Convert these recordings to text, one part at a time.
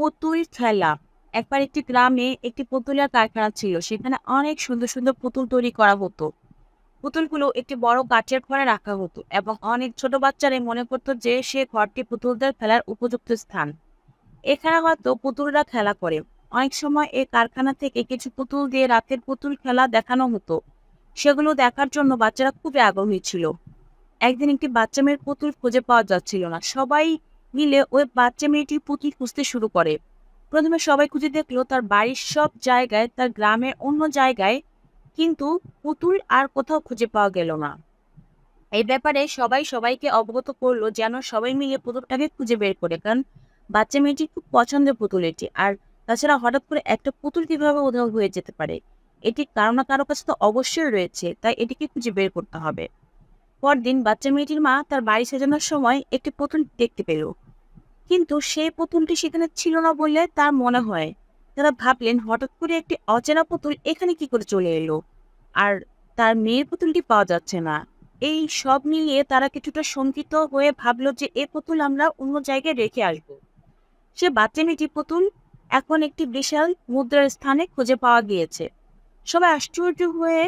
পুতুল খেলা একবার একটি গ্রামে একটি পুতুলের কারখানা ছিল সেখানে অনেক সুন্দর সুন্দর পুতুল তৈরি করা হতো পুতুলগুলো একটি বড় কাঠের ঘরে রাখা হতো এবং অনেক ছোট বাচ্চারাই মনে করতো যে সে ঘরটি পুতুলদের খেলার উপযুক্ত স্থান এখানে হয়তো পুতুলরা খেলা করে অনেক সময় এই কারখানা থেকে কিছু পুতুল দিয়ে রাতের পুতুল খেলা দেখানো হতো সেগুলো দেখার জন্য বাচ্চারা খুবই আগ্রহী ছিল একদিন একটি বাচ্চা মেয়ের পুতুল খুঁজে পাওয়া যাচ্ছিল না সবাই মিলে ওই বাচ্চা মেয়েটির পুঁতি খুঁজতে শুরু করে প্রথমে সবাই খুঁজে দেখলো তার বাড়ির সব জায়গায় তার গ্রামের অন্য জায়গায় কিন্তু পুতুল আর কোথাও খুঁজে পাওয়া গেল না এই ব্যাপারে সবাই সবাইকে অবগত করলো যেন সবাই মিলে পুতুলটাকে খুঁজে বের করে কারণ বাচ্চা মেয়েটি খুব পছন্দের পুতুল এটি আর তাছাড়া হঠাৎ করে একটা পুতুল কিভাবে উদ্ধার হয়ে যেতে পারে এটি কারো না কারো কাছে তো অবশ্যই রয়েছে তাই এটিকে খুঁজে বের করতে হবে পরদিন বাচ্চা মেয়েটির মা তার বাড়ি সাজানোর সময় একটি পুতুল দেখতে পেল কিন্তু সেই পুতুলটি সেখানে ছিল না বলে তার মনে হয় তারা ভাবলেন হঠাৎ করে একটি অচেনা পুতুল এখানে কি করে চলে এলো আর তার মেয়ের পুতুলটি পাওয়া যাচ্ছে না এই সব মিলিয়ে তারা কিছুটা শঙ্কিত হয়ে ভাবল যে এ পুতুল আমরা অন্য জায়গায় রেখে আসব সে বাচ্চা মেয়েটি পুতুল এখন একটি বিশাল মুদ্রার স্থানে খুঁজে পাওয়া গিয়েছে সবাই আশ্চর্য হয়ে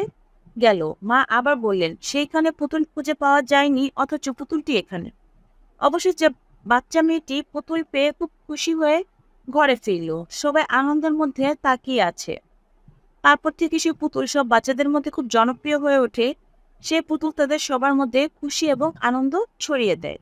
গেল মা আবার বললেন সেইখানে পুতুল খুঁজে পাওয়া যায়নি অথচ পুতুলটি এখানে অবশেষে বাচ্চা মেয়েটি পুতুল পেয়ে খুব খুশি হয়ে ঘরে ফিরল সবাই আনন্দের মধ্যে তাকিয়ে আছে তারপর থেকে সে পুতুল সব বাচ্চাদের মধ্যে খুব জনপ্রিয় হয়ে ওঠে সে পুতুল তাদের সবার মধ্যে খুশি এবং আনন্দ ছড়িয়ে দেয়